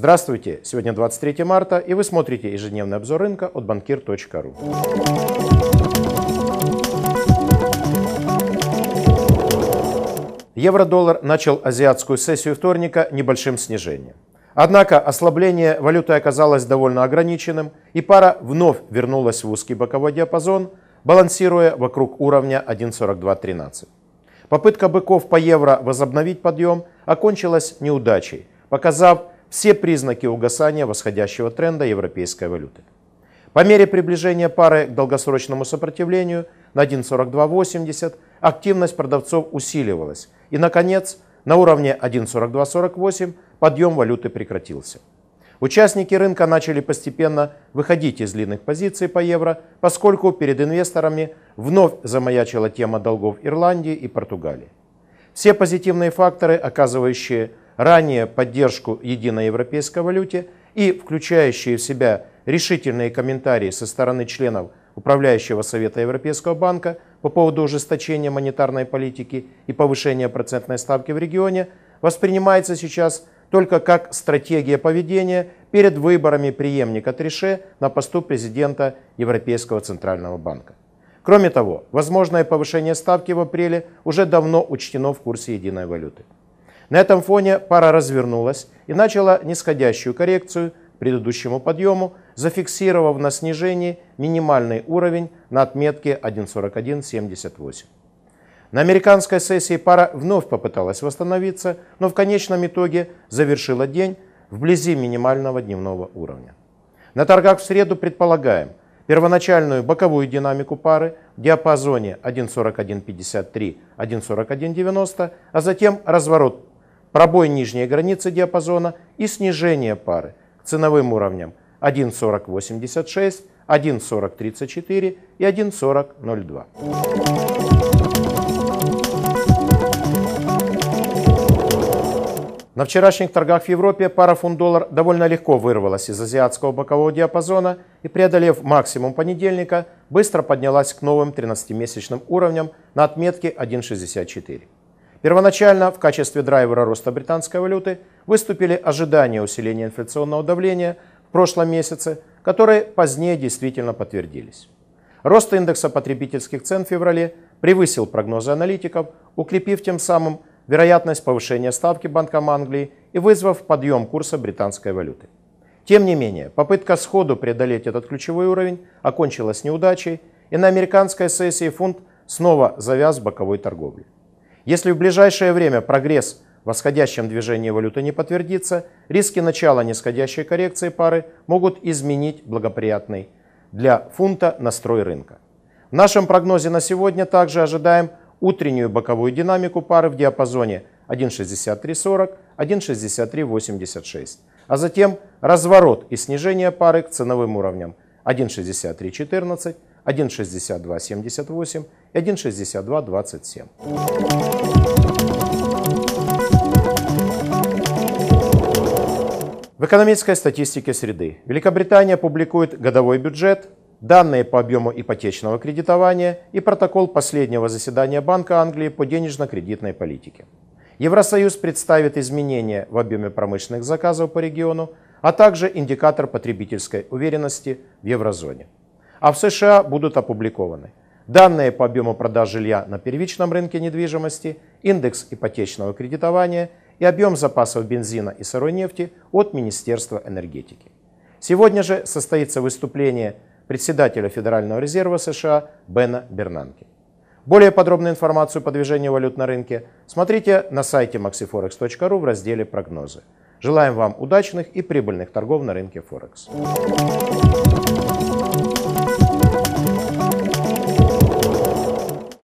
Здравствуйте! Сегодня 23 марта, и вы смотрите ежедневный обзор рынка от банкир.ру. Евро-доллар начал азиатскую сессию вторника небольшим снижением. Однако ослабление валюты оказалось довольно ограниченным, и пара вновь вернулась в узкий боковой диапазон, балансируя вокруг уровня 1.4213. Попытка быков по евро возобновить подъем окончилась неудачей, показав, все признаки угасания восходящего тренда европейской валюты. По мере приближения пары к долгосрочному сопротивлению на 1.4280 активность продавцов усиливалась. И, наконец, на уровне 1.4248 подъем валюты прекратился. Участники рынка начали постепенно выходить из длинных позиций по евро, поскольку перед инвесторами вновь замаячила тема долгов Ирландии и Португалии. Все позитивные факторы, оказывающие ранее поддержку единой европейской валюте и включающие в себя решительные комментарии со стороны членов Управляющего Совета Европейского банка по поводу ужесточения монетарной политики и повышения процентной ставки в регионе воспринимается сейчас только как стратегия поведения перед выборами преемника Трише на посту президента Европейского Центрального Банка. Кроме того, возможное повышение ставки в апреле уже давно учтено в курсе единой валюты. На этом фоне пара развернулась и начала нисходящую коррекцию предыдущему подъему, зафиксировав на снижении минимальный уровень на отметке 1.4178. На американской сессии пара вновь попыталась восстановиться, но в конечном итоге завершила день вблизи минимального дневного уровня. На торгах в среду предполагаем первоначальную боковую динамику пары в диапазоне 1.4153-1.4190, а затем разворот пробой нижней границы диапазона и снижение пары к ценовым уровням 1.4086, 1.4034 и 1.4002. На вчерашних торгах в Европе пара фунт-доллар довольно легко вырвалась из азиатского бокового диапазона и, преодолев максимум понедельника, быстро поднялась к новым 13-месячным уровням на отметке 1.64. Первоначально в качестве драйвера роста британской валюты выступили ожидания усиления инфляционного давления в прошлом месяце, которые позднее действительно подтвердились. Рост индекса потребительских цен в феврале превысил прогнозы аналитиков, укрепив тем самым вероятность повышения ставки Банком Англии и вызвав подъем курса британской валюты. Тем не менее, попытка сходу преодолеть этот ключевой уровень окончилась неудачей, и на американской сессии фунт снова завяз в боковой торговле. Если в ближайшее время прогресс в восходящем движении валюты не подтвердится, риски начала нисходящей коррекции пары могут изменить благоприятный для фунта настрой рынка. В нашем прогнозе на сегодня также ожидаем утреннюю боковую динамику пары в диапазоне 1.6340, 1.6386, а затем разворот и снижение пары к ценовым уровням 1.6314, 1,6278 и 1,6227. В экономической статистике среды Великобритания публикует годовой бюджет, данные по объему ипотечного кредитования и протокол последнего заседания Банка Англии по денежно-кредитной политике. Евросоюз представит изменения в объеме промышленных заказов по региону, а также индикатор потребительской уверенности в еврозоне а в США будут опубликованы данные по объему продаж жилья на первичном рынке недвижимости, индекс ипотечного кредитования и объем запасов бензина и сырой нефти от Министерства энергетики. Сегодня же состоится выступление председателя Федерального резерва США Бена Бернанки. Более подробную информацию по движению валют на рынке смотрите на сайте maxiforex.ru в разделе «Прогнозы». Желаем вам удачных и прибыльных торгов на рынке Форекс.